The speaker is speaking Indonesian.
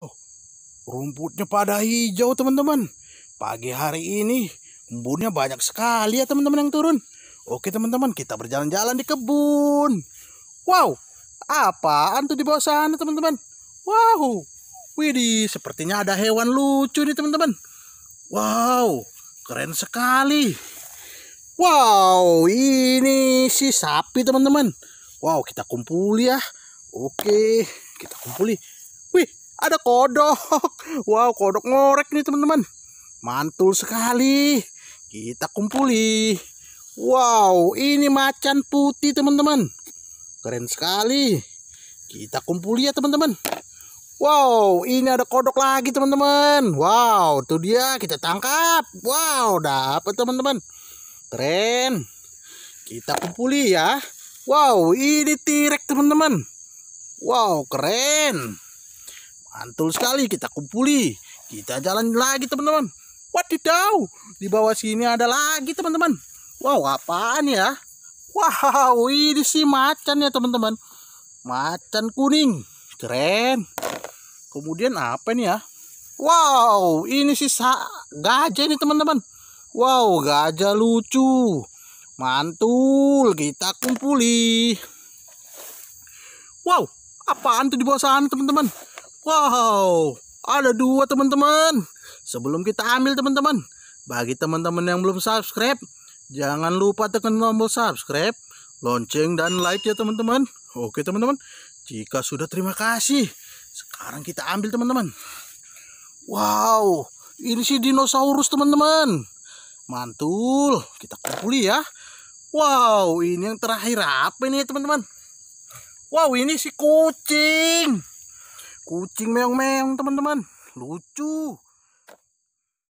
Oh, rumputnya pada hijau teman-teman. Pagi hari ini kebunnya banyak sekali ya teman-teman yang turun. Oke teman-teman, kita berjalan-jalan di kebun. Wow, apaan tuh di bawah sana teman-teman? Wow, widih, sepertinya ada hewan lucu nih teman-teman. Wow, keren sekali. Wow, ini si sapi teman-teman. Wow, kita kumpul ya. Oke, kita kumpuli. Wih, ada kodok. Wow, kodok ngorek nih teman-teman. Mantul sekali. Kita kumpuli. Wow, ini macan putih teman-teman. Keren sekali. Kita kumpuli ya teman-teman. Wow, ini ada kodok lagi teman-teman. Wow, tuh dia kita tangkap. Wow, dapat teman-teman. Keren. Kita kumpuli ya. Wow, ini tirek teman-teman. Wow, keren. Mantul sekali kita kumpuli. Kita jalan lagi teman-teman. Wadidaw, di bawah sini ada lagi teman-teman. Wow, apaan ya? Wow, ini sih macan ya teman-teman. Macan kuning, keren. Kemudian apa nih ya? Wow, ini sih gajah nih teman-teman. Wow, gajah lucu. Mantul, kita kumpuli. Wow, apaan tuh di bawah sana teman-teman? Wow, ada dua teman-teman. Sebelum kita ambil teman-teman, bagi teman-teman yang belum subscribe, jangan lupa tekan tombol subscribe, lonceng dan like ya teman-teman. Oke teman-teman, jika sudah terima kasih. Sekarang kita ambil teman-teman. Wow, ini si dinosaurus teman-teman. Mantul, kita kumpuli ya. Wow, ini yang terakhir apa ini teman-teman? Wow, ini si kucing kucing meong-meong teman-teman lucu